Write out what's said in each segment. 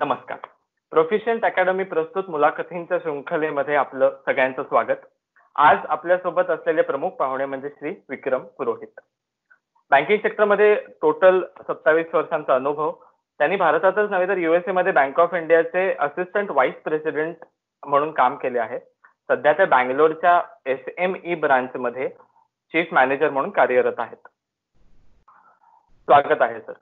नमस्कार proficient academy प्रस्तुत मुलाखतींच्या शृंखलेमध्ये आपलं सगळ्यांचं स्वागत आज आपल्यासोबत असलेले प्रमुख पाहुणे म्हणजे श्री विक्रम पुरोहित बँकिंग सेक्टरमध्ये टोटल सत्तावीस वर्षांचा अनुभव त्यांनी भारतातच नव्हे तर युएसए मध्ये बँक ऑफ इंडियाचे असिस्टंट व्हाईस प्रेसिडेंट म्हणून काम केले आहे सध्या ते बँगलोरच्या एस एम ई ब्रांचमध्ये चीफ मॅनेजर म्हणून कार्यरत आहेत स्वागत आहे सर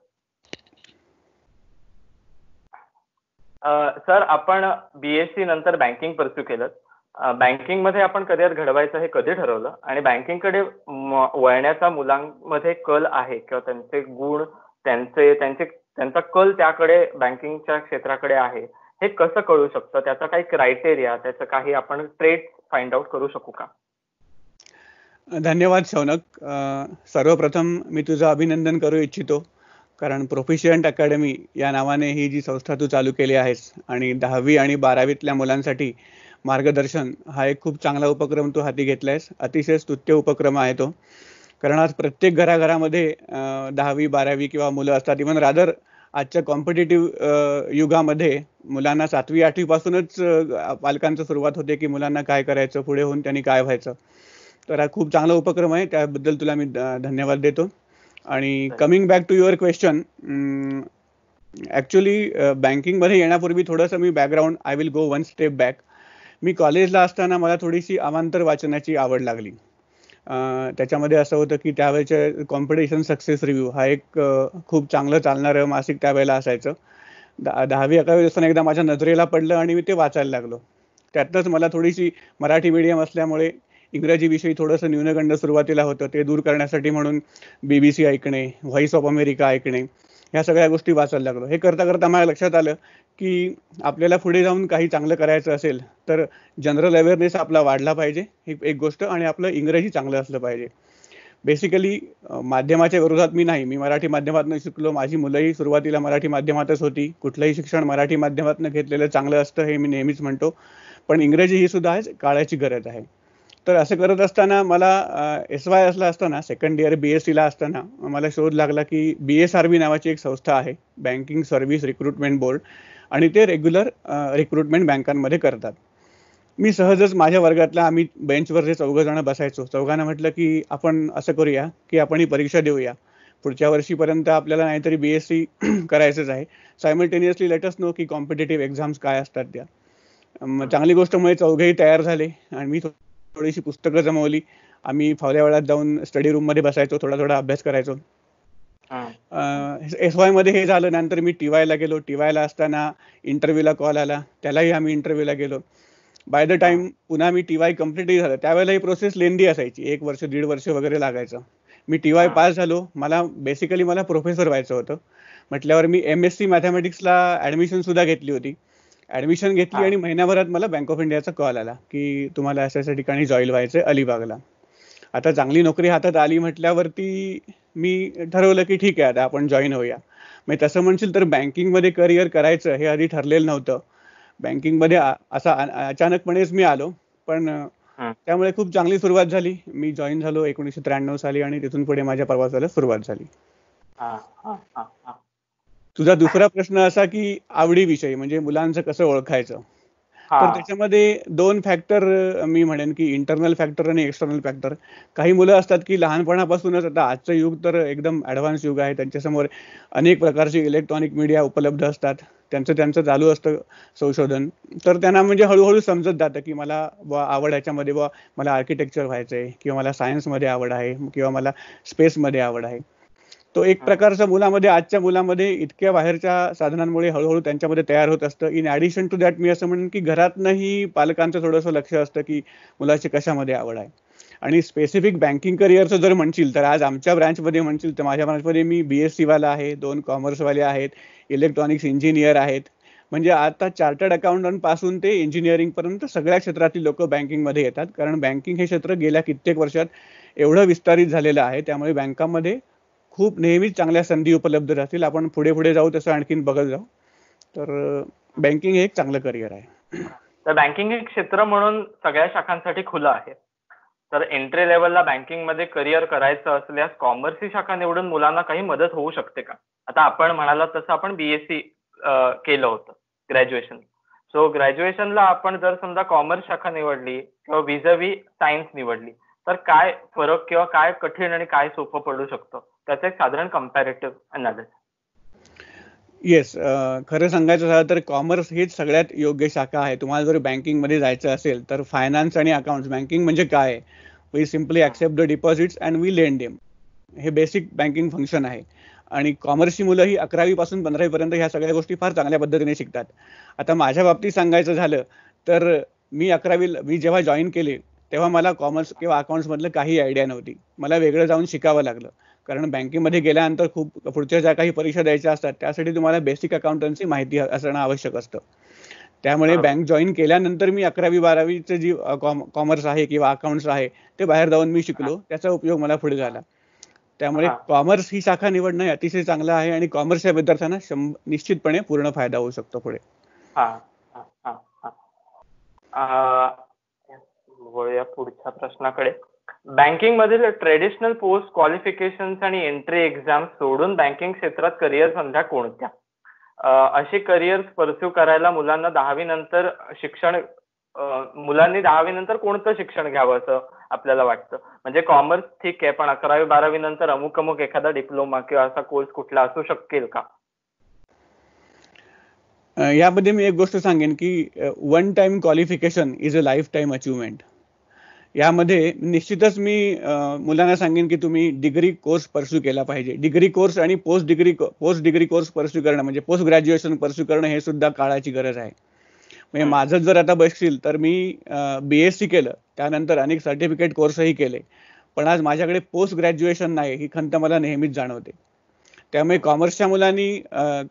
सर आपण बीएससी नंतर बँकिंग परस्यू केलं बँकिंग मध्ये आपण करिअर घडवायचं हे कधी ठरवलं आणि बँकिंग कडे वळण्याचा मुलांमध्ये कल आहे किंवा त्यांचे गुण त्यांचे त्यांचे त्यांचा कल त्याकडे बँकिंगच्या क्षेत्राकडे आहे हे कसं कळू शकतं त्याचा काही क्रायटेरिया त्याचं काही आपण ट्रेड फाइंड आउट करू शकू का धन्यवाद शौनक सर्वप्रथम मी तुझं अभिनंदन करू इच्छितो कारण प्रोफिशियंट अकॅडमी या नावाने ही जी संस्था तू चालू केली आहेस आणि दहावी आणि बारावीतल्या मुलांसाठी मार्गदर्शन हा एक खूप चांगला उपक्रम तू हाती घेतला आहेस अतिशय स्तुत्य उपक्रम आहे तो कारण आज प्रत्येक घराघरामध्ये दहावी बारावी किंवा मुलं असतात इव्हन रादर आजच्या कॉम्पिटेटिव्ह युगामध्ये मुलांना सातवी आठवीपासूनच पालकांचं सुरुवात होते की मुलांना काय करायचं पुढे होऊन त्यांनी काय व्हायचं तर हा खूप चांगला उपक्रम आहे त्याबद्दल तुला मी धन्यवाद देतो आणि coming back to your question actually बँकिंगमध्ये येण्यापूर्वी थोडंसं मी background I will go one step back मी कॉलेजला असताना मला थोडीशी अमांतर वाचनाची आवड लागली त्याच्यामध्ये असं होतं की त्यावेळेचे कॉम्पिटिशन सक्सेस रिव्ह्यू हा एक खूप चांगलं चालणारं मासिक त्यावेळेला असायचं दहावी अकरावी असताना एकदा माझ्या नजरेला पडलं आणि मी ते वाचायला लागलो त्यातनंच मला थोडीशी मराठी मीडियम असल्यामुळे इंग्रजी विषयी थोडस न्यूनगंड सुरुवातीला होतं ते दूर करण्यासाठी म्हणून बीबीसी ऐकणे व्हॉइस ऑफ अमेरिका ऐकणे ह्या सगळ्या गोष्टी वाचायला लागलो हे करता करता मला लक्षात आलं की आपल्याला पुढे जाऊन काही चांगलं करायचं असेल तर जनरल अवेअरनेस आपला वाढला पाहिजे ही एक गोष्ट आणि आपलं इंग्रजी चांगलं असलं पाहिजे बेसिकली माध्यमाच्या विरोधात मी नाही मी मराठी माध्यमातून शिकलो माझी मुलंही सुरुवातीला मराठी माध्यमातच होती कुठलंही शिक्षण मराठी माध्यमातून घेतलेलं चांगलं असतं हे मी नेहमीच म्हणतो पण इंग्रजी ही सुद्धा आज काळाची गरज आहे तर असं करत असताना मला एस वाय असला असताना सेकंड इयर बी एस सीला असताना मला शोध लागला की बी एस आर बी नावाची एक संस्था आहे बँकिंग सर्व्हिस रिक्रुटमेंट बोर्ड आणि ते रेग्युलर रिक्रुटमेंट बँकांमध्ये करतात मी सहजच माझ्या वर्गातला आम्ही बेंचवर जे चौघ जण बसायचो चौघांना म्हटलं की आपण असं करूया की आपण ही परीक्षा देऊया पुढच्या वर्षीपर्यंत आपल्याला नाहीतरी बी एस सी करायचंच आहे सायमल्टेनियसली लेटस नो की कॉम्पिटेटिव्ह एक्झाम्स काय असतात त्या चांगली गोष्ट मुळे चौघेही तयार झाले आणि मी थोडीशी पुस्तकं जमवली आम्ही फावल्या वेळात जाऊन स्टडी रूम मध्ये बसायचो थोडा थोडा अभ्यास करायचो एस वाय मध्ये हे झालं नंतर मी टीवाय ला गेलो टीवाय ला असताना ला कॉल आला त्यालाही आम्ही ला गेलो बाय द टाइम पुन्हा मी टीवाय कम्प्लीटही झालं त्यावेळेला ही प्रोसेस लेंदी असायची एक वर्ष दीड वर्ष वगैरे लागायचं मी टीवाय पास झालो मला बेसिकली मला प्रोफेसर व्हायचं होतं म्हटल्यावर मी एम एस सी मॅथमॅटिक्सला ऍडमिशन सुद्धा घेतली होती ऍडमिशन घेतली आणि महिन्याभरात मला बँक ऑफ इंडियाचा कॉल आला की तुम्हाला अशा अशा ठिकाणी जॉईल आहे अलिबागला आता चांगली नोकरी हातात आली म्हटल्यावरती मी ठरवलं की ठीक आहे आता आपण जॉईन होऊया मग तसं म्हणशील तर मध्ये करिअर करायचं हे आधी ठरलेलं नव्हतं बँकिंग मध्ये असा अचानकपणेच मी आलो पण त्यामुळे खूप चांगली सुरुवात झाली मी जॉईन झालो एकोणीसशे त्र्याण्णव साली आणि तिथून पुढे माझ्या प्रवासाला सुरुवात झाली तुझा दुसरा प्रश्न असा की आवडी विषय म्हणजे मुलांचं कसं ओळखायचं तर त्याच्यामध्ये दोन फॅक्टर मी म्हणेन की इंटरनल फॅक्टर आणि एक्सटर्नल फॅक्टर काही मुलं असतात की लहानपणापासूनच आता आजचं युग तर एकदम ऍडव्हान्स युग आहे त्यांच्यासमोर अनेक प्रकारचे इलेक्ट्रॉनिक मीडिया उपलब्ध असतात त्यांचं त्यांचं चालू असतं संशोधन तर त्यांना म्हणजे हळूहळू समजत जातं की मला आवड ह्याच्यामध्ये बा मला आर्किटेक्चर व्हायचं आहे किंवा मला सायन्समध्ये आवड आहे किंवा मला स्पेसमध्ये आवड आहे तो एक प्रकारचा मुलामध्ये आजच्या मुलामध्ये इतक्या बाहेरच्या साधनांमुळे हळूहळू त्यांच्यामध्ये तयार होत असतं इन ॲडिशन टू दॅट मी असं म्हणेन की घरातनंही पालकांचं थोडंसं लक्ष असतं की मुलाची कशामध्ये आवड आहे आणि स्पेसिफिक बँकिंग करिअरचं जर म्हणशील तर आज आमच्या ब्रँचमध्ये म्हणशील तर माझ्या ब्रँचमध्ये मी बी एस सीवाला आहे दोन कॉमर्सवाले आहेत इलेक्ट्रॉनिक्स इंजिनियर आहेत म्हणजे आता चार्टर्ड अकाउंटंट पासून ते इंजिनिअरिंग पर्यंत सगळ्या क्षेत्रातील लोक बँकिंगमध्ये येतात कारण बँकिंग हे क्षेत्र गेल्या कित्येक वर्षात एवढं विस्तारित झालेलं आहे त्यामुळे बँकांमध्ये खूप नेहमीच चांगल्या संधी उपलब्ध राहतील आपण पुढे पुढे जाऊ तसं आणखीन बघत जाऊ तर बँकिंग हे एक चांगलं करिअर आहे तर बँकिंग हे क्षेत्र म्हणून सगळ्या शाखांसाठी खुलं आहे तर एंट्री लेवलला बँकिंग मध्ये करिअर करायचं असल्यास कॉमर्सची शाखा निवडून मुलांना काही मदत होऊ शकते का आता आपण म्हणाला तसं आपण बीएससी e, केलं होतं ग्रॅज्युएशन सो ग्रॅज्युएशनला आपण जर समजा कॉमर्स शाखा निवडली किंवा विजवी सायन्स निवडली तर काय फरक किंवा काय कठीण आणि काय सोपं पडू शकतं त्याचं एक साधारण कम्पॅरेटिव्ह अनालिस येस खरं सांगायचं झालं तर कॉमर्स हीच सगळ्यात योग्य शाखा आहे तुम्हाला जर बँकिंगमध्ये जायचं असेल तर फायनान्स आणि अकाउंट बँकिंग म्हणजे काय we simply accept the deposits and we lend them हे बेसिक बँकिंग फंक्शन आहे आणि कॉमर्सची मुलं ही पंधरावी पर्यंत ह्या सगळ्या गोष्टी फार चांगल्या पद्धतीने शिकतात आता माझ्या बाबतीत सांगायचं झालं तर मी अकरावी मी जेव्हा जॉईन केले तेव्हा मला कॉमर्स किंवा मधलं काही आयडिया नव्हती मला वेगळं जाऊन शिकावं लागलं कारण बँकेमध्ये गेल्यानंतर खूप पुढच्या ज्या काही परीक्षा द्यायच्या असतात त्यासाठी तुम्हाला बेसिक अकाउंटन्सी माहिती असणं आवश्यक असतं त्यामुळे बँक जॉईन केल्यानंतर मी अकरावी बारावीचं जी कॉमर्स आहे किंवा अकाउंट्स आहे ते बाहेर जाऊन मी शिकलो त्याचा उपयोग मला पुढे झाला त्यामुळे कॉमर्स ही शाखा निवडणं अतिशय चांगलं आहे आणि कॉमर्स या विद्यार्थ्यांना निश्चितपणे पूर्ण फायदा होऊ शकतो पुढे वळूया पुढच्या प्रश्नाकडे बँकिंग मधील ट्रेडिशनल पोस्ट क्वालिफिकेशन आणि एंट्री एक्झाम सोडून बँकिंग क्षेत्रात करिअर संध्या कोणत्या? असे करिअर परस्यू करायला मुलांना दहावी नंतर शिक्षण मुलांनी दहावी नंतर कोणतं शिक्षण घ्यावं असं आपल्याला वाटतं म्हणजे कॉमर्स ठीक आहे पण अकरावी बारावी नंतर अमुक अमुक एखादा डिप्लोमा किंवा असा कोर्स कुठला असू शकेल का यामध्ये मी एक गोष्ट सांगेन की one time qualification is a life time achievement यामध्ये निश्चितच मी मुलांना सांगेन की तुम्ही डिग्री कोर्स परस्यू केला पाहिजे डिग्री कोर्स आणि post degree post degree course pursue करणं म्हणजे पोस्ट ग्रॅज्युएशन परस्यू करणं हे सुद्धा काळाची गरज आहे म्हणजे माझं जर आता बसशील तर मी बी एस सी केलं त्यानंतर अनेक सर्टिफिकेट कोर्सही केले पण आज माझ्याकडे पोस्ट ग्रॅज्युएशन नाही ही खंत मला नेहमीच जाणवते त्यामुळे कॉमर्सच्या मुलांनी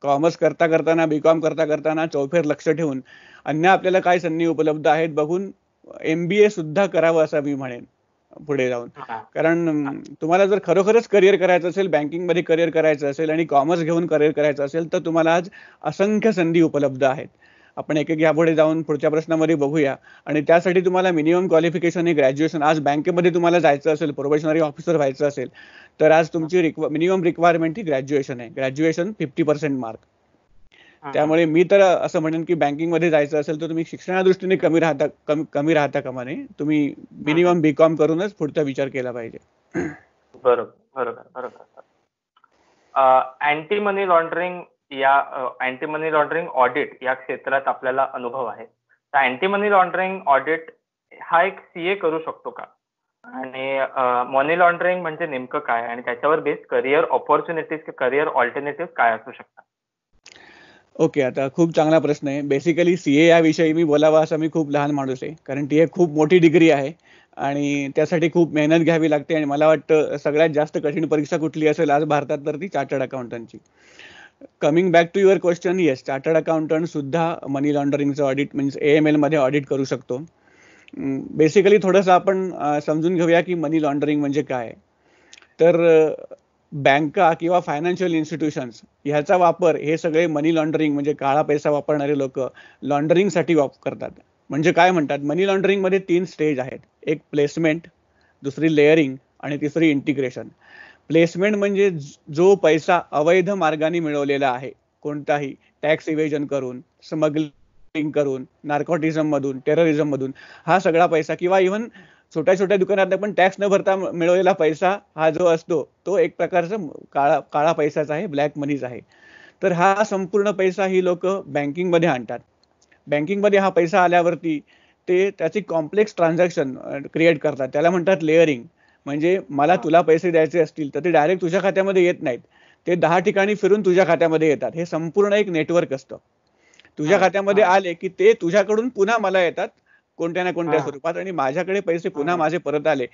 कॉमर्स करता करताना बी कॉम करता करताना चौफेर लक्ष ठेवून अन्य आपल्याला काय संधी उपलब्ध आहेत बघून एमबीए सुद्धा करावं असं मी म्हणेन पुढे जाऊन कारण तुम्हाला जर खरोखरच करिअर करायचं असेल बँकिंग मध्ये करिअर करायचं असेल आणि कॉमर्स घेऊन करिअर करायचं असेल तर तुम्हाला आज असंख्य संधी उपलब्ध आहेत आपण एक एक यापुढे जाऊन पुढच्या प्रश्नामध्ये बघूया आणि त्यासाठी तुम्हाला मिनिमम क्वालिफिकेशन हे ग्रॅज्युएशन आज बँकेमध्ये तुम्हाला जायचं असेल प्रोबेशनरी ऑफिसर व्हायचं असेल तर आज तुमची मिनिमम रिक्वायरमेंट ही ग्रॅज्युएशन आहे ग्रॅज्युएशन फिफ्टी पर्सेंट मार्क त्यामुळे मी तर असं म्हणेन की बँकिंग मध्ये जायचं असेल तर तुम्ही शिक्षणा दृष्टीने कमी राहता कमी राहता कामा नये तुम्ही मिनिमम बीकॉम करूनच पुढचा विचार केला पाहिजे बरोबर बरोबर बरोबर अँटी मनी लॉन्ड्रिंग या अँटी मनी लॉन्ड्रिंग ऑडिट या क्षेत्रात आपल्याला अनुभव आहे तर अँटी मनी लॉन्ड्रिंग ऑडिट हा एक सीए करू शकतो का आणि मनी लॉन्ड्रिंग म्हणजे नेमकं काय आणि त्याच्यावर based career opportunities career alternative काय असू शकतात ओके आता खूप चांगला प्रश्न आहे बेसिकली सी ए याविषयी मी बोलावा असं मी खूप लहान माणूस आहे कारण ती एक खूप मोठी डिग्री आहे आणि त्यासाठी खूप मेहनत घ्यावी लागते आणि मला वाटतं सगळ्यात जास्त कठीण परीक्षा कुठली असेल आज भारतात तर ती चार्टर्ड अकाउंटंटची coming back to your question yes chartered accountant सुद्धा मनी लॉन्डरिंगचं ऑडिट म्हणजे ए एम एलमध्ये ऑडिट करू शकतो बेसिकली mm, थोडंसं आपण समजून घेऊया की मनी लॉन्ड्रिंग म्हणजे काय तर बँका किंवा फायनान्शियल इन्स्टिट्यूशन्स ह्याचा वापर हे सगळे मनी लॉन्ड्रिंग म्हणजे काळा पैसा वापरणारे लोक लॉन्ड्रिंगसाठी वापर करतात म्हणजे काय म्हणतात मनी लॉन्ड्रिंग मध्ये तीन स्टेज आहेत एक प्लेसमेंट दुसरी लेअरिंग आणि तिसरी इंटिग्रेशन प्लेसमेंट म्हणजे जो पैसा अवैध मार्गाने मिळवलेला आहे कोणताही टॅक्स इव्हेजन करून स्मगलिंग करून नार्कोटिझम मधून टेररिझम मधून हा सगळा पैसा किंवा इव्हन छोट्या छोट्या दुकानात पण टॅक्स न भरता मिळवलेला पैसा हा जो असतो तो एक प्रकारचा काळा काळा पैसाचा आहे ब्लॅक मनीचा आहे तर हा संपूर्ण पैसा ही लोक बँकिंग मध्ये आणतात बँकिंग मध्ये हा पैसा आल्यावरती ते त्याची कॉम्प्लेक्स ट्रान्झॅक्शन क्रिएट करतात त्याला म्हणतात लेअरिंग म्हणजे मला तुला पैसे द्यायचे असतील तर ते डायरेक्ट तुझ्या खात्यामध्ये येत नाहीत ते दहा ठिकाणी फिरून तुझ्या खात्यामध्ये येतात हे संपूर्ण एक नेटवर्क असतं तुझ्या खात्यामध्ये आले की ते तुझ्याकडून पुन्हा मला येतात कोणत्या ना कोणत्या स्वरूपात आणि माझ्याकडे पैसे पुन्हा माझे परत आले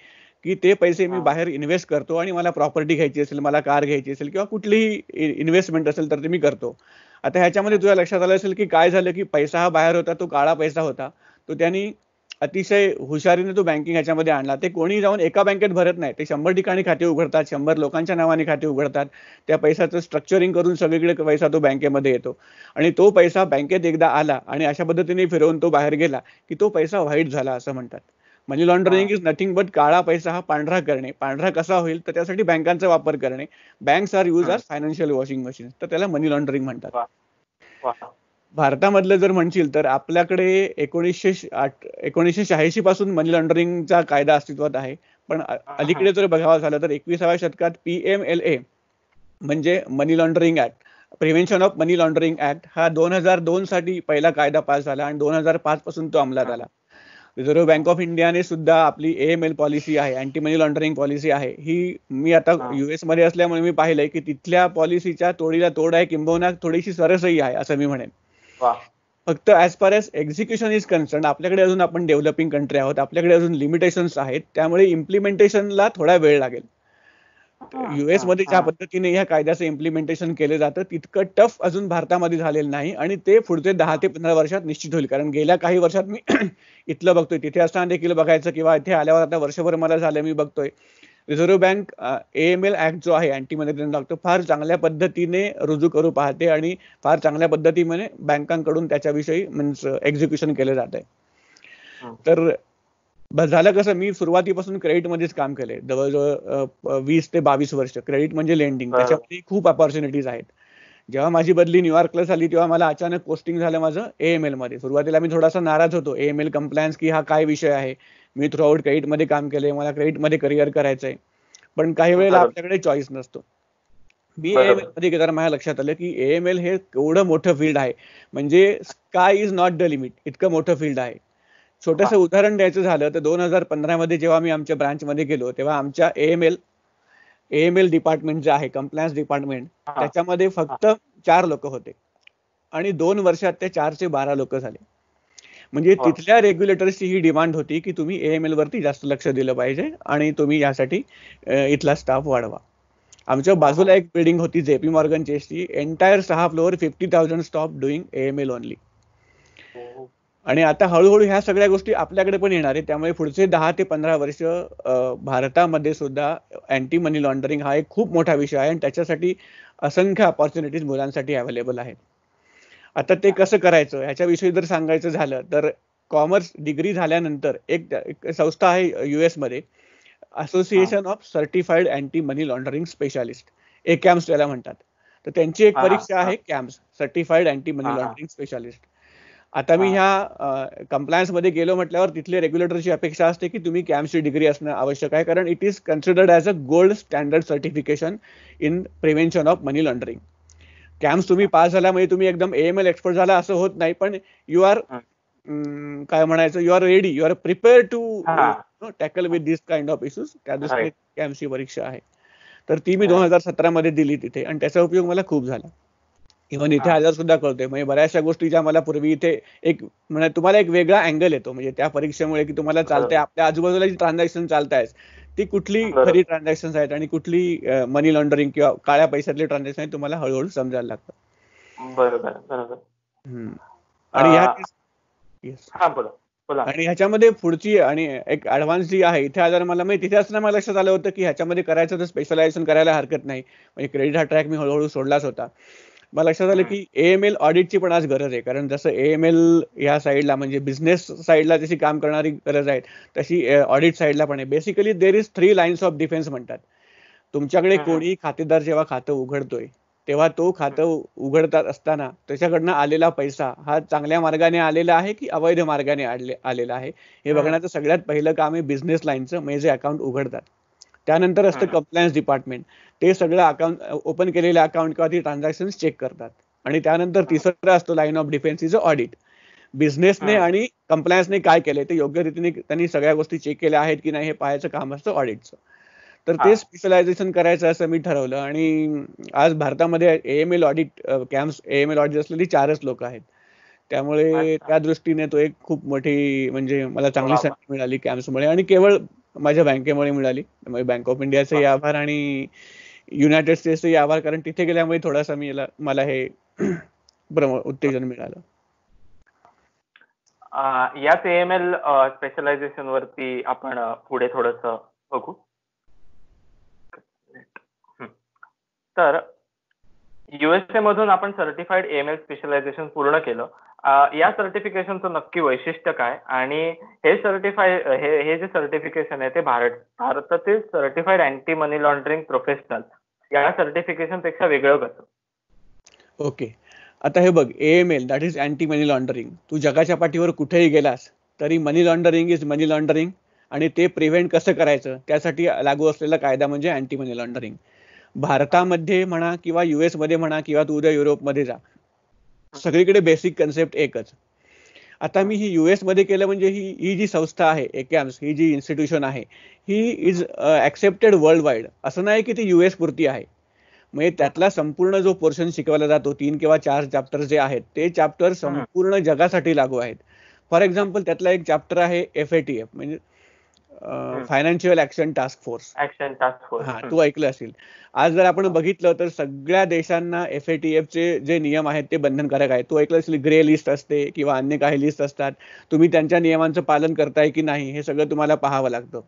की ते पैसे मी बाहेर इन्व्हेस्ट करतो आणि मला प्रॉपर्टी घ्यायची असेल मला कार घ्यायची असेल किंवा कुठलीही इन्व्हेस्टमेंट असेल तर ते मी करतो आता ह्याच्यामध्ये तुझ्या लक्षात आलं असेल की काय झालं की पैसा हा बाहेर होता तो काळा पैसा होता तो त्यांनी अतिशय हुशारीने तो बँकिंग ह्याच्यामध्ये आणला ते कोणी जाऊन एका बँकेत भरत नाही ते शंभर ठिकाणी खाते उघडतात शंभर लोकांच्या नावाने खाते उघडतात त्या पैशाचं स्ट्रक्चरिंग करून सगळीकडे पैसा तो बँकेमध्ये येतो आणि तो पैसा बँकेत एकदा आला आणि अशा पद्धतीने फिरवून तो बाहेर गेला की तो पैसा व्हाईट झाला असं म्हणतात money laundering is nothing but काळा पैसा हा पांढरा करणे पांढरा कसा होईल तर त्यासाठी बँकांचा वापर करणे banks are use are financial washing machine तर त्याला मनी लॉन्ड्रिंग म्हणतात भारतामधलं जर म्हणशील तर आपल्याकडे एकोणीसशे एकोणीसशे शहाऐंशी पासून मनी लॉन्ड्रिंगचा कायदा अस्तित्वात आहे पण अलीकडे जर बघावं झालं तर एकविसाव्या शतकात पी एम एल ए म्हणजे money laundering act prevention of money laundering act हा दोन हजार दोन साठी पहिला कायदा पास झाला आणि दोन हजार पाच पासून तो अंमलात आला रिझर्व्ह बँक ऑफ इंडियाने सुद्धा आपली एम एल पॉलिसी आहे अँटी मनी लॉन्ड्रिंग पॉलिसी आहे ही मी आता युएस मध्ये असल्यामुळे मी पाहिलंय की तिथल्या पॉलिसीच्या तोडीला तोड आहे किंबहुना थोडीशी सरसही आहे असं मी म्हणेन फक्त as far as execution is concern आपल्याकडे अजून आपण डेव्हलपिंग कंट्री आहोत आपल्याकडे अजून लिमिटेशन्स आहेत त्यामुळे इम्प्लिमेंटेशनला थोडा वेळ लागेल युएस मध्ये ज्या पद्धतीने या कायद्याचं इम्प्लिमेंटेशन केलं जातं तितकं टफ अजून भारतामध्ये झालेलं नाही आणि ते पुढचे दहा ते पंधरा वर्षात निश्चित होईल कारण गेल्या काही वर्षात मी इथलं बघतोय तिथे असताना देखील बघायचं किंवा इथे आल्यावर आता वर्षभर मला झालं मी बघतोय रिझर्व्ह बँक एएमएल ऍक्ट जो आहे अँटी मनी लाँड्रिंग लागतो फार चांगल्या पद्धतीने रुजू करू पाहते आणि फार चांगल्या पद्धतीने बँकांकडून त्याच्याविषयी मीन्स एक्झिक्युशन केले जात आहे तर झालं कसं मी सुरुवातीपासून क्रेडिट मध्येच काम केले जवळजवळ वीस ते बावीस वर्ष क्रेडिट म्हणजे लेंडिंग त्याच्यामध्ये खूप ऑपॉर्च्युनिटीज आहेत जेव्हा माझी बदली न्यूयॉर्कला झाली तेव्हा मला अचानक पोस्टिंग झालं माझं एएमएल मध्ये सुरुवातीला मी थोडासा नाराज होतो एएमएल कम्प्लायन्स की हा काय विषय आहे मी थ्रू आउट मध्ये काम केलंय मला मध्ये करिअर करायचंय पण काही वेळेला आपल्याकडे चॉईस नसतो मी एम मध्ये माझ्या लक्षात आलं की एएमएल हे एवढं मोठं फील्ड आहे म्हणजे sky is not the limit इतकं मोठं फील्ड आहे छोटस उदाहरण द्यायचं झालं तर दोन हजार पंधरा मध्ये जेव्हा मी आमच्या ब्रांच मध्ये गेलो तेव्हा आमच्या एएमएल एएमएल डिपार्टमेंट जे आहे कम्प्लायन्स डिपार्टमेंट त्याच्यामध्ये फक्त चार लोक होते आणि दोन वर्षात ते चारशे बारा लोक झाले म्हणजे हो. तिथल्या रेग्युलेटर्सची ही डिमांड होती की तुम्ही एएमएल वरती जास्त लक्ष दिलं पाहिजे आणि तुम्ही यासाठी इथला स्टाफ वाढवा आमच्या हो. बाजूला एक बिल्डिंग होती जेपी मॉर्गन चेसची एंटायर सहा floor fifty thousand stop doing AML only आणि आता हळूहळू ह्या सगळ्या गोष्टी आपल्याकडे पण येणार आहे त्यामुळे पुढचे दहा ते पंधरा वर्ष भारतामध्ये सुद्धा अँटी मनी लॉन्डरिंग हा एक खूप मोठा विषय आहे आणि त्याच्यासाठी असंख्य अपॉर्च्युनिटीज मुलांसाठी अवेलेबल आहेत आता ते कसं करायचं ह्याच्याविषयी जर सांगायचं झालं तर कॉमर्स डिग्री झाल्यानंतर एक, संस्था आहे युएस मध्ये association of certified anti money laundering specialist A CAMS ज्याला म्हणतात तर त्यांची एक परीक्षा आहे CAMS certified anti money laundering specialist आता मी ह्या कम्प्लायन्स मध्ये गेलो म्हटल्यावर तिथले रेग्युलेटरची अपेक्षा असते की तुम्ही कॅम्सची डिग्री असणं आवश्यक आहे कारण it is considered as a gold standard certification in prevention of money laundering कॅम्प तुम्ही पास झाला म्हणजे तुम्ही एकदम एएमएल एक्सपर्ट झाला असं होत नाही पण यू आर काय म्हणायचं you are ready you are prepare to tackle with this kind of issues त्या दृष्टीने कॅम्पची परीक्षा आहे तर ती मी दोन हजार सतरा मध्ये दिली तिथे आणि त्याचा उपयोग मला खूप झाला इव्हन इथे आजार सुद्धा कळतोय म्हणजे बऱ्याचशा गोष्टी ज्या मला पूर्वी इथे एक म्हणजे तुम्हाला एक वेगळा अँगल येतो म्हणजे त्या परीक्षेमुळे की तुम्हाला चालतंय आपल्या आजूबाजूला जी ट्रान्झॅक्शन आहे ती कुठली खरी ट्रान्झॅक्शन आहेत आणि कुठली मनी लॉन्ड्रिंग किंवा काळ्या पैशातली ट्रान्झॅक्शन आहे तुम्हाला हळूहळू समजायला लागतं बरोबर आणि आणि ह्याच्यामध्ये पुढची आणि एक ऍडव्हान्स जी आहे इथे आजार मला माहिती तिथे असताना मला लक्षात आलं होतं की ह्याच्यामध्ये करायचं तर स्पेशलायझेशन करायला हरकत नाही म्हणजे क्रेडिट हा ट्रॅक मी हळूहळू सोडलाच होता मला लक्षात आलं की एएमएल ऑडिटची पण आज गरज आहे कारण जसं एएमएल या साईडला म्हणजे बिझनेस साईडला जशी काम करणारी गरज आहे तशी ऑडिट साईडला पण आहे basically there is three lines of defence म्हणतात तुमच्याकडे कोणी खातेदार जेव्हा खातं उघडतोय तेव्हा तो खातं उघडतात असताना त्याच्याकडनं आलेला पैसा हा चांगल्या मार्गाने आलेला आहे की अवैध मार्गाने आलेला आहे हे बघण्याचं सगळ्यात पहिलं काम आहे बिझनेस लाईनचं म्हणजे अकाउंट उघडतात त्यानंतर असतं कम्प्लायन्स डिपार्टमेंट ते सगळं अकाउंट ओपन केलेले अकाउंट किंवा ती ट्रान्झॅक्शन चेक करतात आणि त्यानंतर तिसरं असतो line of defence is audit बिझनेसने आणि कंप्लायन्सने काय केले ते योग्य रीतीने त्यांनी सगळ्या गोष्टी चेक केल्या आहेत की नाही हे पाहायचं काम असतं ऑडिटचं तर ते स्पेशलायझेशन करायचं असं मी ठरवलं आणि आज भारतामध्ये M L audit CAMS M L audit असलेली चारच लोक आहेत त्यामुळे त्या दृष्टीने तो एक खूप मोठी म्हणजे मला चांगली संधी मिळाली कॅम्प्समुळे आणि केवळ माझ्या बँकेमुळे मिळाली म्हणजे बँक ऑफ इंडियाचेही आभार आणि युनायटेड स्टेट्सचेही आभार कारण तिथे गेल्यामुळे थोडासा मी मला हे उत्तेजन मिळालं याच एम एल स्पेशलायझेशन वरती आपण पुढे थोडस बघू तर युएसए मधून आपण सर्टिफाईड एम एल स्पेशलायझेशन पूर्ण केलं या सर्टिफिकेशनचं नक्की वैशिष्ट्य काय आणि हे सर्टिफाय हे हे जे सर्टिफिकेशन आहे ते भारत भारतातील certified anti money laundering professional या सर्टिफिकेशन पेक्षा वेगळं कसं ओके आता हे बघ M L that is anti money laundering तू जगाच्या पाठीवर कुठेही गेलास तरी money laundering is money laundering आणि ते प्रिव्हेंट कसं करायचं त्यासाठी लागू असलेला कायदा म्हणजे अँटी मनी लॉन्डरिंग भारतामध्ये म्हणा किंवा युएसमध्ये म्हणा किंवा तू उद्या युरोपमध्ये जा सगळीकडे बेसिक कन्सेप्ट एकच आता मी ही युएस मध्ये केलं म्हणजे ही ही जी संस्था आहे एक्याम्स ही जी इन्स्टिट्यूशन आहे ही इज ऍक्सेप्टेड वर्ल्ड वाईड असं नाही की ती युएस पुरती आहे म्हणजे त्यातला संपूर्ण जो पोर्शन शिकवला जातो तीन किंवा चार चॅप्टर जे आहेत ते चॅप्टर संपूर्ण जगासाठी लागू आहेत फॉर एक्झाम्पल त्यातला एक चॅप्टर आहे एफ ए टी एफ म्हणजे financial action task force action task force हा तू ऐकलं असेल आज जर आपण बघितलं तर सगळ्या देशांना एफ चे जे नियम आहेत ते बंधनकारक आहेत तू ऐकलं असेल ग्रे लिस्ट असते किंवा अन्य काही लिस्ट असतात तुम्ही त्यांच्या नियमांचं पालन करताय की नाही हे सगळं तुम्हाला पाहावं लागतं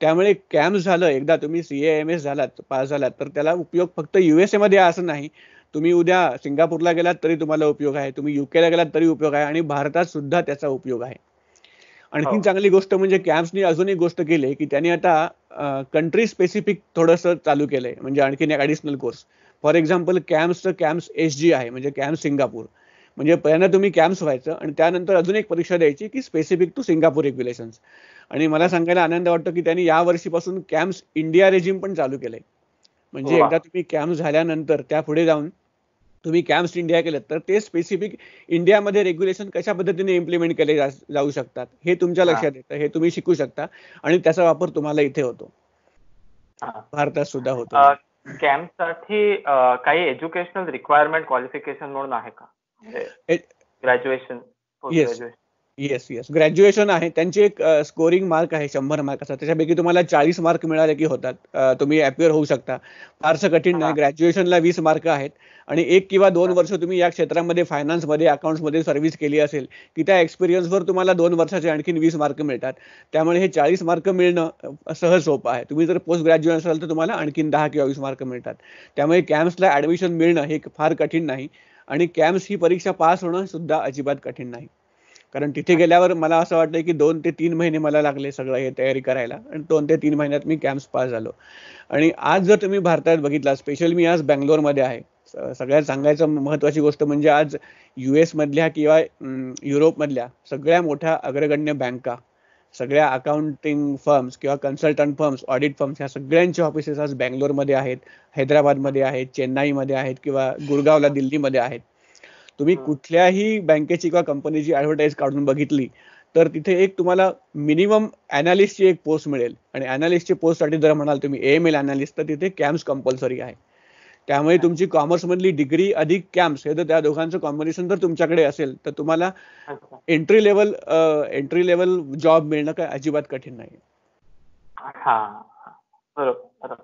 त्यामुळे कॅम्प झालं एकदा तुम्ही सीएएमएस एम एस झालात पास झालात तर त्याला उपयोग फक्त युएसए मध्ये असं नाही तुम्ही उद्या सिंगापूरला गेलात तरी तुम्हाला उपयोग आहे तुम्ही युकेला गेलात तरी उपयोग आहे आणि भारतात सुद्धा त्याचा उपयोग आहे आणखीन हो. चांगली गोष्ट म्हणजे कॅम्प्सनी अजून एक गोष्ट केली की त्यांनी आता कंट्री स्पेसिफिक थोडस चालू केलंय म्हणजे आणखीन एक ॲडिशनल कोर्स फॉर एक्झाम्पल कॅम्प्सचं कॅम्प्स एस जी आहे म्हणजे कॅम्प सिंगापूर म्हणजे पहिल्यांदा तुम्ही कॅम्प्स व्हायचं आणि त्यानंतर अजून एक परीक्षा द्यायची की स्पेसिफिक टू सिंगापूर रेग्युलेशन्स आणि मला सांगायला आनंद वाटतो की त्यांनी या वर्षीपासून कॅम्प्स इंडिया रेजिम पण चालू केलंय म्हणजे हो. एकदा तुम्ही कॅम्प झाल्यानंतर त्या पुढे जाऊन तुम्ही कॅम्प्स इंडिया केलं तर ते स्पेसिफिक इंडियामध्ये रेग्युलेशन कशा पद्धतीने इम्प्लिमेंट केले जाऊ शकतात हे तुमच्या लक्षात येतं हे तुम्ही शिकू शकता आणि त्याचा वापर तुम्हाला इथे होतो भारतात सुद्धा होतो कॅम्प साठी काही एज्युकेशनल रिक्वायरमेंट क्वालिफिकेशन म्हणून आहे का ग्रॅज्युएशन म्हणजे येस येस येस ग्रॅज्युएशन आहे त्यांचे एक स्कोरिंग मार्क आहे शंभर मार्काचा त्याच्यापैकी तुम्हाला चाळीस मार्क मिळाले की होतात तुम्ही अपिअर होऊ शकता फारसं कठीण नाही ग्रॅज्युएशनला वीस मार्क आहेत आणि एक किंवा दोन वर्ष तुम्ही या क्षेत्रामध्ये फायनान्समध्ये अकाउंट्समध्ये सर्व्हिस केली असेल की त्या एक्सपिरियन्सवर तुम्हाला दोन वर्षाचे आणखीन वीस मार्क मिळतात त्यामुळे हे चाळीस मार्क मिळणं सहज सोपं आहे तुम्ही जर पोस्ट ग्रॅज्युएट असाल तर तुम्हाला आणखीन दहा किंवा वीस मार्क मिळतात त्यामुळे कॅम्प्सला ऍडमिशन मिळणं हे फार कठीण नाही आणि कॅम्प्स ही परीक्षा पास होणं सुद्धा अजिबात कठीण नाही कारण तिथे गेल्यावर मला असं वाटलं की दोन ते तीन महिने मला लागले सगळं हे तयारी करायला आणि दोन ते तीन महिन्यात मी कॅम्प पास झालो आणि आज जर तुम्ही भारतात बघितला स्पेशल मी आज बँगलोरमध्ये आहे सगळ्यात सांगायचं महत्वाची गोष्ट म्हणजे आज युएस मधल्या किंवा युरोपमधल्या सगळ्या मोठ्या अग्रगण्य बँका सगळ्या अकाउंटिंग फर्म्स किंवा कन्सल्टंट फर्म्स ऑडिट फर्म्स ह्या सगळ्यांचे ऑफिसेस आज बँगलोरमध्ये आहेत हैदराबादमध्ये आहेत चेन्नईमध्ये आहेत किंवा गुरगावला दिल्लीमध्ये आहेत तुम्ही कुठल्याही बँकेची किंवा कंपनीची ऍडव्हर्टाइज काढून बघितली तर तिथे एक तुम्हाला मिनिमम अनालिस्टची एक पोस्ट मिळेल आणि पोस्ट साठी जर म्हणाल तुम्ही एम एल अनालिस्ट तर तिथे कॅम्प्स कंपल्सरी आहे त्यामुळे तुमची कॉमर्स मधली डिग्री अधिक कॅम्प्स हे तर त्या दोघांचं कॉम्बिनेशन जर तुमच्याकडे असेल तर तुम्हाला entry level entry level job मिळणं काय अजिबात कठीण नाही हा बरोबर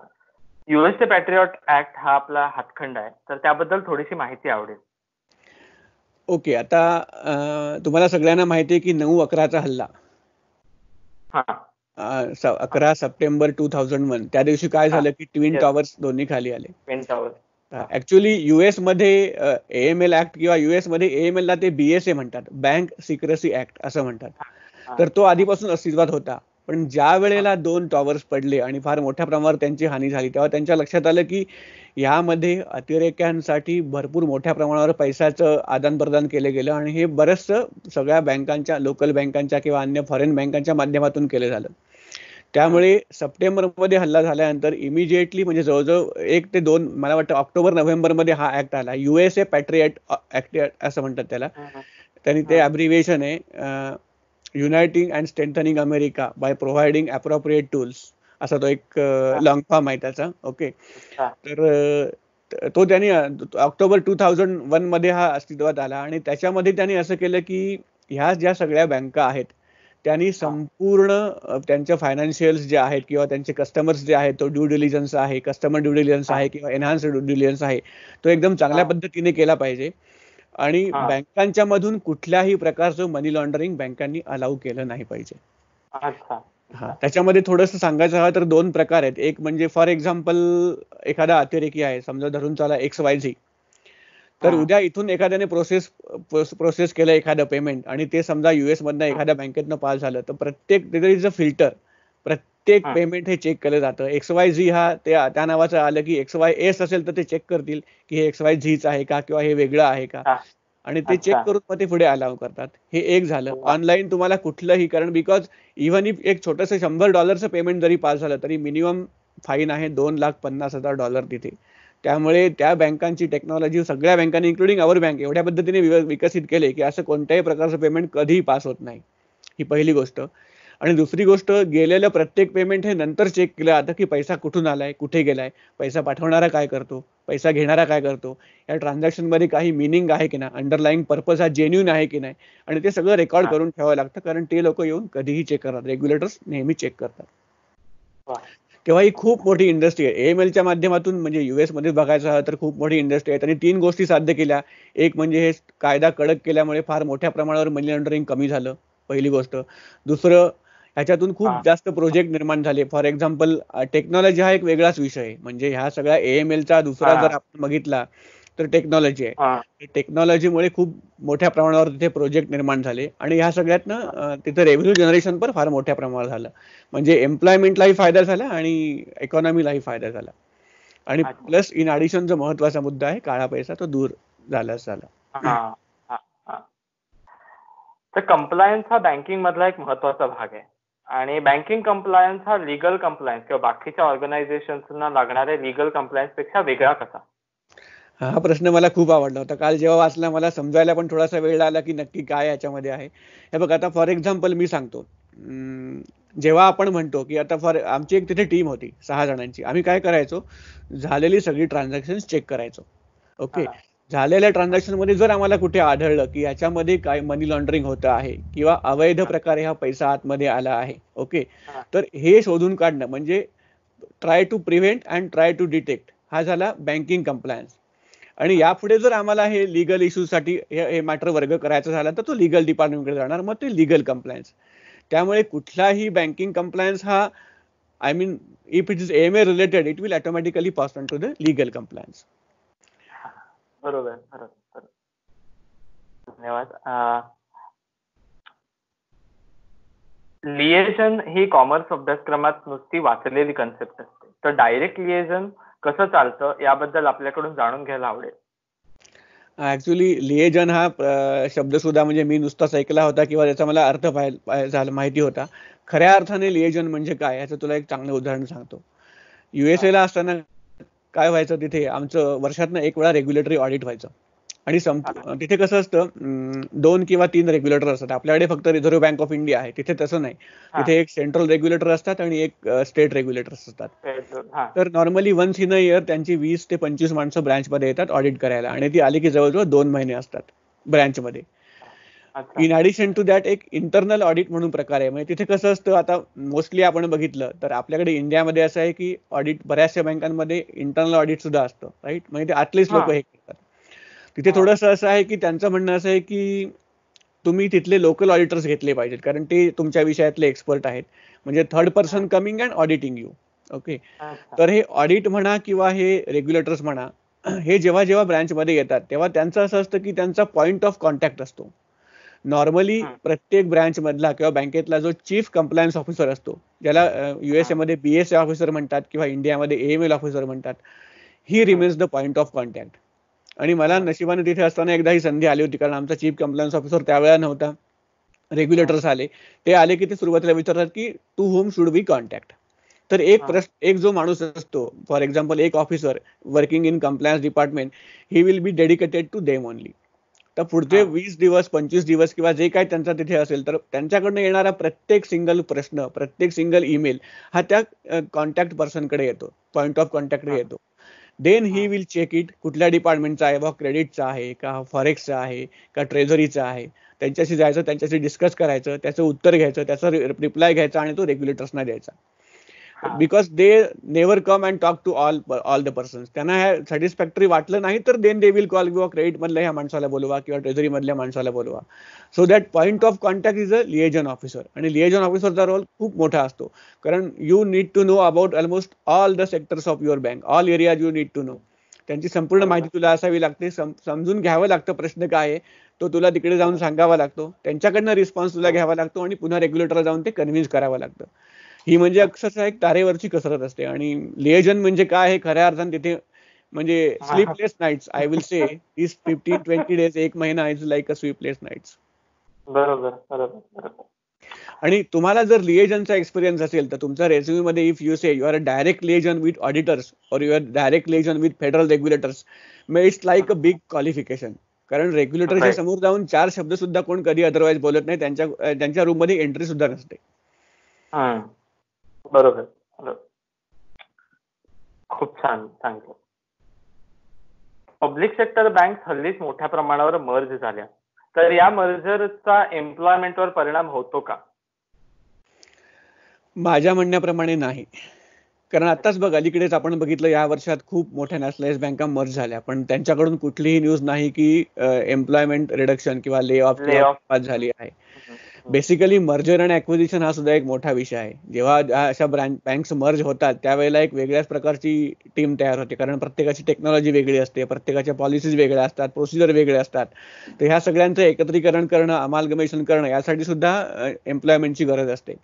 युएसए पॅट्रियॉट ऍक्ट हा आपला हातखंड आहे तर त्याबद्दल थोडीशी माहिती आवडेल ओके आता तुम्हाला सगळ्यांना माहिती आहे की नऊ अकराचा हल्ला अकरा सप्टेंबर टू थाउजंड वन त्या दिवशी काय झालं की ट्विन टॉवर्स दोन्ही खाली आले ट्विन ऍक्च्युली युएस मध्ये एएमएल ऍक्ट किंवा युएस मध्ये एएमएल ला ते बीएसए म्हणतात बँक सिक्रेसी ऍक्ट असं म्हणतात तर तो आधीपासून अस्तित्वात होता पण ज्या वेळेला दोन टॉवर्स पडले आणि फार मोठ्या प्रमाणावर त्यांची हानी झाली तेव्हा त्यांच्या लक्षात आलं की यामध्ये अतिरेक्यांसाठी भरपूर मोठ्या प्रमाणावर पैशाचं प्रदान केलं गेलं आणि हे बरंचसं सगळ्या बँकांच्या लोकल बँकांच्या किंवा अन्य फॉरेन बँकांच्या माध्यमातून केलं झालं त्यामुळे सप्टेंबरमध्ये हल्ला झाल्यानंतर इमिजिएटली म्हणजे जवळजवळ एक ते दोन मला वाटतं ऑक्टोबर नोव्हेंबरमध्ये हा ऍक्ट आला युएसए पॅट्रिएट ऍक्ट असं म्हणतात त्याला त्यांनी ते अब्रिव्हिएशन आहे uniting and strengthening America by providing appropriate tools असा तो एक लॉंग फॉर्म आहे त्याचा ओके तर तो त्यांनी ऑक्टोबर टू थाउजंड वन मध्ये हा अस्तित्वात आला आणि त्याच्यामध्ये त्यांनी असं केलं की ह्या ज्या सगळ्या बँका आहेत त्यांनी संपूर्ण त्यांच्या फायनान्शियल्स जे आहेत किंवा त्यांचे कस्टमर्स जे आहेत तो ड्यू डिलिजन्स आहे कस्टमर ड्यू डिलिजन्स आहे किंवा एनहान्स ड्यू डिलिजन्स आहे तो एकदम चांगल्या पद्धतीने केला पाहिजे आणि बँकांच्या मधून कुठल्याही प्रकारचं मनी लॉन्ड्रिंग बँकांनी अलाव केलं नाही पाहिजे त्याच्यामध्ये थोडस सांगायचं हवं तर दोन प्रकार आहेत एक म्हणजे फॉर एक्झाम्पल एखादा अतिरेकी आहे समजा धरून चला एक्स वाय झी तर उद्या इथून एखाद्याने प्रोसेस प्रोसेस केलं एखादं पेमेंट आणि ते समजा युएस मधनं एखाद्या बँकेतनं पास झालं तर प्रत्येक इज अ फिल्टर प्रत्येक प्रत्येक पेमेंट हे चेक केलं जातं एक्स वाय झी हा त्या नावाचं आलं की एक्स वाय एस असेल तर ते चेक करतील की हे एक्स वाय झीच आहे का किंवा हे वेगळं आहे का आणि ते चेक करून मग ते पुढे अलाव करतात हे एक झालं ऑनलाईन हो. तुम्हाला कुठलंही कारण बिकॉज इव्हन इफ एक छोटस शंभर डॉलरचं पेमेंट जरी पास झालं तरी मिनिमम फाईन आहे दोन लाख पन्नास हजार डॉलर तिथे त्यामुळे त्या बँकांची टेक्नॉलॉजी सगळ्या बँकांनी इन्क्लुडिंग अवर बँक एवढ्या पद्धतीने विकसित केले की असं कोणत्याही प्रकारचं पेमेंट कधीही पास होत नाही ही पहिली गोष्ट आणि दुसरी गोष्ट गेलेलं प्रत्येक पेमेंट हे नंतर चेक केलं आता की पैसा कुठून आलाय कुठे गेलाय पैसा पाठवणारा काय करतो पैसा घेणारा काय करतो या ट्रान्झॅक्शन मध्ये काही मिनिंग आहे की नाही अंडरलाईन पर्पज हा जेन्युन आहे की नाही आणि ते सगळं रेकॉर्ड करून ठेवावं लागतं कारण ते लोक येऊन कधीही चेक करतात रेग्युलेटर्स नेहमी चेक करतात तेव्हा ही खूप मोठी इंडस्ट्री आहे एएमएलच्या माध्यमातून म्हणजे युएस मध्ये बघायचं झालं तर खूप मोठी इंडस्ट्री आहे त्यांनी तीन गोष्टी साध्य केल्या एक म्हणजे हे कायदा कडक केल्यामुळे फार मोठ्या प्रमाणावर मनी लॉन्ड्रिंग कमी झालं पहिली गोष्ट दुसरं ह्याच्यातून खूप जास्त प्रोजेक्ट निर्माण झाले फॉर एक्झाम्पल टेक्नॉलॉजी हा एक वेगळाच विषय आहे म्हणजे ह्या सगळ्या एएमएलचा दुसरा जर आपण बघितला तर टेक्नॉलॉजी आहे टेक्नॉलॉजीमुळे खूप मोठ्या प्रमाणावर तिथे प्रोजेक्ट निर्माण झाले आणि ह्या सगळ्यातनं तिथे रेव्हेन्यू जनरेशन पण फार मोठ्या प्रमाणावर झालं म्हणजे एम्प्लॉयमेंटलाही फायदा झाला आणि इकॉनॉमीलाही फायदा झाला आणि प्लस इन अडिशन जो महत्वाचा मुद्दा आहे काळा पैसा तो दूर झालाच झाला तर कंप्लायन्स हा बँकिंग मधला एक महत्वाचा भाग आहे आणि बँकिंग कंप्लायन्स हा लीगल कंप्लायन्स किंवा बाकीच्या ऑर्गनायझेशन्सना लागणाऱ्या लीगल कंप्लायन्स पेक्षा वेगळा कसा हा प्रश्न मला खूप आवडला होता काल जेव्हा वाचला मला समजायला पण थोडासा वेळ आला की नक्की काय याच्यामध्ये आहे हे बघ आता फॉर एक्झाम्पल मी सांगतो जेव्हा आपण म्हणतो की आता फॉर आमची एक तिथे टीम होती सहा जणांची आम्ही काय करायचो झालेली सगळी ट्रान्झॅक्शन चेक करायचो ओके झालेल्या ट्रान्झॅक्शन मध्ये जर आम्हाला कुठे आढळलं की याच्यामध्ये काय मनी लॉन्ड्रिंग होत आहे किंवा अवैध प्रकारे हा पैसा आतमध्ये आला आहे ओके तर हे शोधून काढणं म्हणजे try to prevent and try to detect हा झाला बँकिंग कम्प्लायन्स आणि यापुढे जर आम्हाला हे लिगल इश्यूसाठी हे मॅटर वर्ग करायचं झाला तर तो लिगल डिपार्टमेंटकडे जाणार मग ते लिगल कम्प्लायन्स त्यामुळे कुठलाही बँकिंग कम्प्लायन्स हा I mean if it is M A related it will automatically pass on to the legal compliance बरोबर. धन्यवाद. लिएजन ही कॉमर्स अभ्यासक्रमात नुसती वाचलेली कन्सेप्ट असते. तर डायरेक्ट लिएजन कसं चालतं याबद्दल आपल्याकडून जाणून घ्यायला आवडेल. ऍक्च्युली लिएजन हा शब्द सुद्धा म्हणजे मी नुसताच ऐकला होता किंवा त्याचा मला अर्थ झाला माहिती होता खऱ्या अर्थाने लिएजन म्हणजे काय याचं तुला एक चांगलं उदाहरण सांगतो युएसए ला असताना काय व्हायचं तिथे आमचं वर्षातनं एक वेळा रेग्युलेटरी ऑडिट व्हायचं आणि तिथे कसं असतं दोन किंवा तीन रेग्युलेटर असतात आपल्याकडे फक्त रिझर्व्ह बँक ऑफ इंडिया आहे तिथे तसं नाही तिथे एक सेंट्रल रेग्युलेटर असतात आणि एक स्टेट रेग्युलेटर असतात तर normally once in a year त्यांची वीस ते पंचवीस माणसं ब्रँचमध्ये येतात ऑडिट करायला आणि ती आली की जवळजवळ दोन महिने असतात ब्रँचमध्ये इन ऍडिशन टू दॅट एक इंटरनल ऑडिट म्हणून प्रकार आहे म्हणजे तिथे कसं असतं आता मोस्टली आपण बघितलं तर आपल्याकडे इंडियामध्ये असं आहे की ऑडिट बऱ्याचशा बँकांमध्ये इंटरनल ऑडिट सुद्धा असतं राईट म्हणजे ते आतलेच लोक हे करतात तिथे थोडंसं असं आहे की त्यांचं म्हणणं असं आहे की तुम्ही तिथले लोकल ऑडिटर्स घेतले पाहिजेत कारण ते तुमच्या विषयातले एक्सपर्ट आहेत म्हणजे third person coming and auditing you okay तर हे ऑडिट म्हणा किंवा हे रेग्युलेटर्स म्हणा हे जेव्हा जेव्हा ब्रँचमध्ये येतात तेव्हा त्यांचं असं असतं की त्यांचा पॉईंट ऑफ कॉन्टॅक्ट असतो नॉर्मली प्रत्येक ब्रांच मधला किंवा बँकेतला जो चीफ कंप्लायन्स ऑफिसर असतो ज्याला युएसए मध्ये बीएसए ऑफिसर म्हणतात किंवा इंडियामध्ये एम एल ऑफिसर म्हणतात he remains the point of contact आणि मला नशिबाने तिथे असताना एकदा ही संधी आली होती कारण आमचा चीफ कंप्लायन्स ऑफिसर त्यावेळेला नव्हता रेग्युलेटर्स आले ते आले की ते सुरुवातीला विचारतात की to whom should be contact तर एक प्रश्न एक जो माणूस असतो फॉर एक्झाम्पल एक officer working in compliance department he will be dedicated to them only तर पुढचे वीस दिवस पंचवीस दिवस किंवा जे काय त्यांचा तिथे असेल तर त्यांच्याकडनं येणारा प्रत्येक सिंगल प्रश्न प्रत्येक सिंगल ईमेल हा त्या कॉन्टॅक्ट पर्सनकडे येतो पॉईंट ऑफ कॉन्टॅक्टकडे येतो then he will check it कुठल्या डिपार्टमेंटचा आहे बा क्रेडिटचा आहे का फॉरेक्सचा आहे का ट्रेझरीचा आहे त्यांच्याशी जायचं त्यांच्याशी डिस्कस करायचं त्याचं उत्तर घ्यायचं त्याचा रिप्लाय घ्यायचा आणि तो रेग्युलेटर्सना द्यायचा because they never come and talk to all all the person त्यांना हे सॅटिस्फॅक्टरी वाटलं नाही तर देन दे विल कॉल किंवा क्रेडिट मधल्या ह्या माणसाला बोलवा किंवा ट्रेझरी मधल्या माणसाला बोलवा so that point of contact is a liaison officer आणि लिएजन ऑफिसरचा रोल खूप मोठा असतो कारण you need to know about almost all the sectors of your bank all areas you need to no त्यांची संपूर्ण माहिती तुला असावी लागते समजून घ्यावं लागतं प्रश्न काय आहे तो तुला तिकडे जाऊन सांगावा लागतो त्यांच्याकडनं रिस्पॉन्स तुला हो. घ्यावा लागतो आणि पुन्हा रेग्युलेटरला जाऊन ते कन्व्हिन्स करावं लागतं ही म्हणजे अक्षरशः एक तारेवरची कसरत असते आणि लेजन म्हणजे काय हे खऱ्या अर्थाने तिथे म्हणजे sleepless nights I will say is fifteen twenty days एक महिना is like a sleepless nights बरोबर बरोबर आणि तुम्हाला जर लिएजनचा एक्सपिरियन्स असेल तर तुमचा रेझ्युमे मध्ये if you say you are direct liaison with auditors और you are direct liaison with federal regulators मे it's like a big qualification कारण रेग्युलेटरच्या समोर जाऊन चार शब्द सुद्धा कोण कधी अदरवाईज बोलत नाही त्यांच्या त्यांच्या रूम मध्ये एंट्री सुद्धा नसते बरोबर खूप छान सांगितलं. पब्लिक सेक्टर बँक हल्लीच मोठ्या प्रमाणावर मर्ज झाल्या. तर या मर्जरचा एम्प्लॉयमेंटवर परिणाम होतो का? माझ्या म्हणण्याप्रमाणे नाही. कारण आताच बघ अलीकडेच आपण बघितलं या वर्षात खूप मोठ्या नॅशनलाइज बँका मर्ज झाल्या पण त्यांच्याकडून कुठलीही न्यूज नाही की एम्प्लॉयमेंट रिडक्शन किंवा ले ऑफ झाली आहे. बेसिकली मर्जर आणि ऍक्विजिशन हा सुद्धा एक मोठा विषय आहे जेव्हा अशा ब्रँच बँक्स मर्ज होतात त्यावेळेला एक वेगळ्याच प्रकारची टीम तयार होते कारण प्रत्येकाची टेक्नॉलॉजी वेगळी असते प्रत्येकाच्या पॉलिसीज वेगळ्या असतात प्रोसिजर वेगळे असतात तर ह्या सगळ्यांचं एकत्रीकरण करणं अमालगमेशन करणं यासाठी सुद्धा एम्प्लॉयमेंटची गरज असते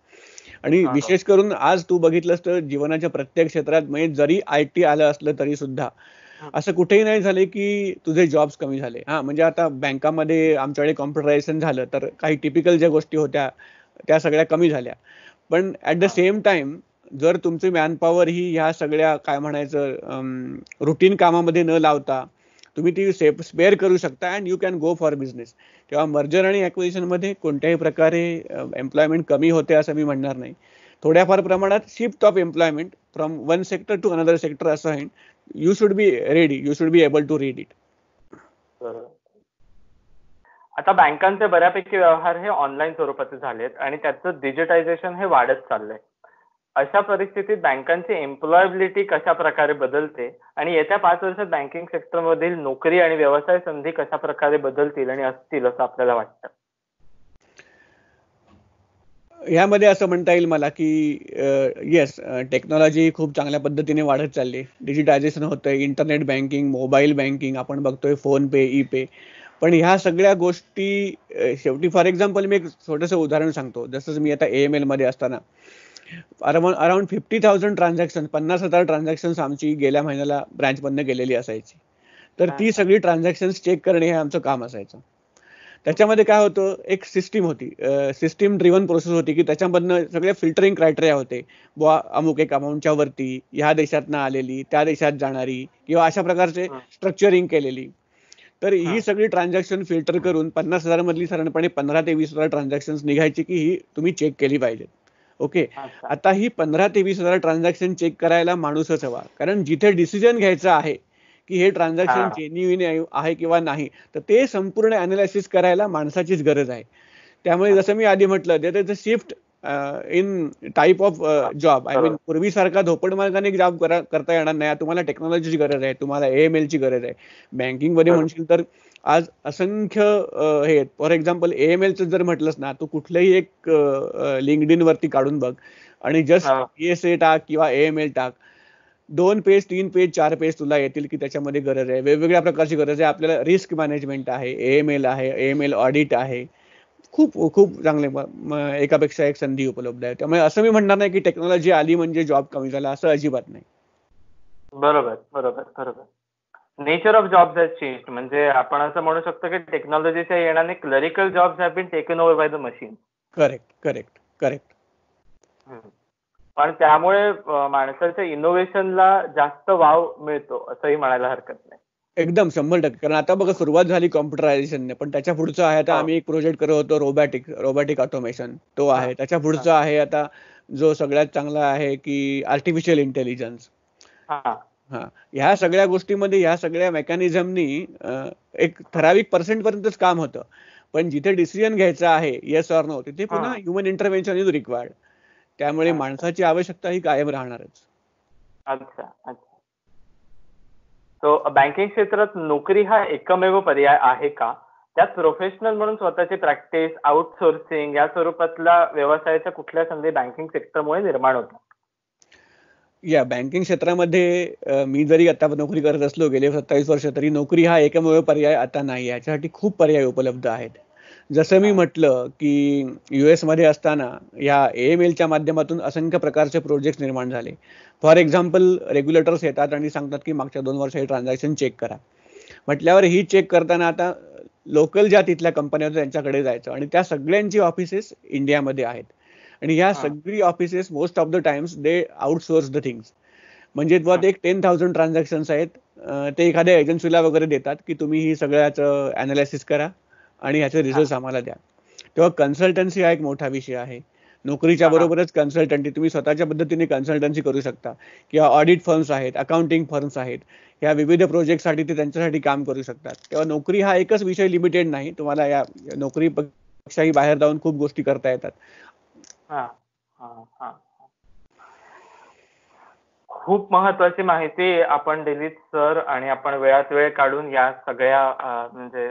आणि विशेष करून आज तू बघितलंस तर जीवनाच्या प्रत्येक क्षेत्रात म्हणजे जरी आय टी आलं असलं तरी सुद्धा असं कुठेही नाही झाले की तुझे जॉब्स कमी झाले हा म्हणजे आता मध्ये आमच्याकडे कॉम्प्युटरायझेशन झालं तर काही टिपिकल ज्या गोष्टी होत्या त्या सगळ्या कमी झाल्या पण ऍट द सेम टाइम जर तुमची मॅनपॉवर ही ह्या सगळ्या काय म्हणायचं रुटीन कामामध्ये न लावता तुम्ही ती सेफ स्पेअर करू शकता and you can go for business तेव्हा मर्जर आणि ॲक्विशन मध्ये कोणत्याही प्रकारे एम्प्लॉयमेंट कमी होते असं मी म्हणणार नाही थोड्याफार प्रमाणात shift of employment from one sector to another sector असं आहे you should be ready you should be able to read it आता बँकांचे बऱ्यापैकी व्यवहार हे ऑनलाईन स्वरूपाचे झालेत आणि त्याचं डिजिटायझेशन हे वाढत चाललंय अशा परिस्थितीत बँकांची एम्प्लॉयबिलिटी कशा प्रकारे बदलते आणि येत्या पाच वर्षात बँकिंग सेक्टरमधील नोकरी आणि व्यवसाय संधी कशा प्रकारे बदलतील आणि असतील असं आपल्याला वाटतं ह्यामध्ये असं म्हणता येईल मला की येस टेक्नॉलॉजी खूप चांगल्या पद्धतीने वाढत चालली डिजिटायझेशन होतं आहे इंटरनेट बँकिंग मोबाईल बँकिंग आपण बघतोय फोन पे ई पे पण ह्या सगळ्या गोष्टी शेवटी फॉर एक्झाम्पल मी एक छोटस उदाहरण सांगतो जसं मी आता ए एम मध्ये असताना around around fifty thousand transaction पन्नास हजार ट्रान्झॅक्शन आमची गेल्या महिन्याला ब्रँचमधनं गेलेली असायची तर ती सगळी ट्रान्झॅक्शन चेक करणे हे आमचं काम असायचं त्याच्यामध्ये काय होतं एक सिस्टीम होती सिस्टीम ड्रिव्हन प्रोसेस होती की त्याच्यामधनं सगळे फिल्टरिंग क्रायटेरिया होते बुवा अमुक एक अमाऊंटच्या वरती ह्या देशातनं आलेली त्या देशात जाणारी किंवा अशा प्रकारचे स्ट्रक्चरिंग केलेली तर ही सगळी ट्रान्झॅक्शन फिल्टर करून पन्नास हजार मधली साधारणपणे पंधरा ते वीस हजार ट्रान्झॅक्शन निघायची की ही तुम्ही चेक केली पाहिजे ओके आता ही पंधरा ते वीस हजार ट्रान्झॅक्शन चेक करायला माणूसच हवा कारण जिथे डिसिजन घ्यायचा आहे की हे ट्रान्झॅक्शन जेन्युइन आहे किंवा नाही तर ते संपूर्ण अनालिसिस करायला माणसाचीच गरज आहे त्यामुळे जसं मी आधी म्हटलं ते shift in type of job I mean पूर्वीसारखा धोपड मार्गाने जॉब करता येणार नाही तुम्हाला टेक्नॉलॉजीची गरज आहे तुम्हाला एएमएल ची गरज आहे बँकिंग मध्ये म्हणशील तर आज असंख्य uh, हे फॉर एक्झाम्पल एएमएलचं जर म्हटलंस ना तू कुठलंही एक लिंकड uh, uh, वरती काढून बघ आणि जस्ट पीएसए टाक किंवा एएमएल टाक दोन पेज तीन पेज चार पेज तुला येतील की त्याच्यामध्ये गरज आहे वेगवेगळ्या प्रकारची गरज आहे आपल्याला रिस्क मॅनेजमेंट आहे एम एल आहे एम एल ऑडिट आहे खूप खूप चांगले एकापेक्षा एक संधी उपलब्ध आहे त्यामुळे असं मी म्हणणार नाही की टेक्नॉलॉजी आली म्हणजे जॉब कमी झाला असं अजिबात नाही बरोबर बरोबर बरोबर नेचर ऑफ जॉब ची चेंज म्हणजे आपण असं म्हणू शकतो की टेक्नॉलॉजीच्या येण्याने clerical jobs have been taken over by the machine correct correct correct पण त्यामुळे माणसाच्या इनोव्हेशनला जास्त वाव मिळतो असंही म्हणायला हरकत नाही एकदम शंभर टक्के कारण आता बघा सुरुवात झाली कॉम्प्युटरायझेशनने पण त्याच्या पुढचं आहे आता हो. आम्ही एक प्रोजेक्ट करत होतो रोबॅटिक रोबॅटिक ऑटोमेशन तो आहे त्याच्या पुढचं आहे आता जो सगळ्यात चांगला आहे की आर्टिफिशियल इंटेलिजन्स हा ह्या सगळ्या गोष्टीमध्ये ह्या सगळ्या मेकॅनिझमनी एक ठराविक पर्सेंट पर्यंतच काम होतं पण जिथे डिसिजन घ्यायचा आहे येस ऑर नो तिथे पुन्हा ह्युमन इंटरव्हेन्शन इज रिक्वायर्ड त्यामुळे माणसाची आवश्यकता ही कायम राहणारच अच्छा बँकिंग क्षेत्रात नोकरी हा एकमेव पर्याय आहे का त्यात प्रोफेशनल म्हणून स्वतःची प्रॅक्टिस आउटसोर्सिंग या स्वरूपातला व्यवसायाच्या कुठल्या संधी बँकिंग सेक्टरमुळे निर्माण होतात या बँकिंग क्षेत्रामध्ये मी जरी आता नोकरी करत असलो गेले सत्तावीस वर्ष तरी नोकरी हा एकमेव पर्याय आता नाही याच्यासाठी खूप पर्याय उपलब्ध आहेत जसं मी म्हटलं की युएस मध्ये असताना या एएमएल एम एलच्या माध्यमातून असंख्य प्रकारचे प्रोजेक्ट निर्माण झाले फॉर एक्झाम्पल रेग्युलेटर्स येतात आणि सांगतात की मागच्या दोन वर्ष हे ट्रान्झॅक्शन चेक करा म्हटल्यावर ही चेक करताना आता लोकल ज्या तिथल्या कंपन्या त्यांच्याकडे जायचं आणि त्या सगळ्यांची ऑफिसेस इंडियामध्ये आहेत आणि ह्या सगळी offices most of the times they outsource the things म्हणजे बुवा एक टेन थाउजंड ट्रान्झॅक्शन्स आहेत ते एखाद्या एजन्सीला वगैरे देतात की तुम्ही ही सगळ्याचं अनालिसिस करा आणि ह्याचे रिझल्ट आम्हाला द्या तेव्हा कन्सल्टन्सी हा एक मोठा विषय आहे नोकरीच्या बरोबरच कन्सल्टंटी तुम्ही स्वतःच्या पद्धतीने कन्सल्टन्सी करू शकता किंवा ऑडिट फर्म्स आहेत अकाउंटिंग फर्म्स आहेत या विविध साठी ते त्यांच्यासाठी काम करू शकतात तेव्हा नोकरी हा एकच विषय लिमिटेड नाही तुम्हाला या नोकरी पेक्षाही बाहेर जाऊन खूप गोष्टी करता येतात खूप महत्वाची माहिती आपण दिली सर आणि आपण वेळात वेळ काढून या सगळ्या म्हणजे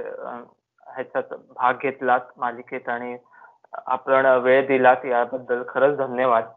ह्याच्यात भाग घेतलात मालिकेत आणि आपण वेळ दिलात याबद्दल खरंच धन्यवाद.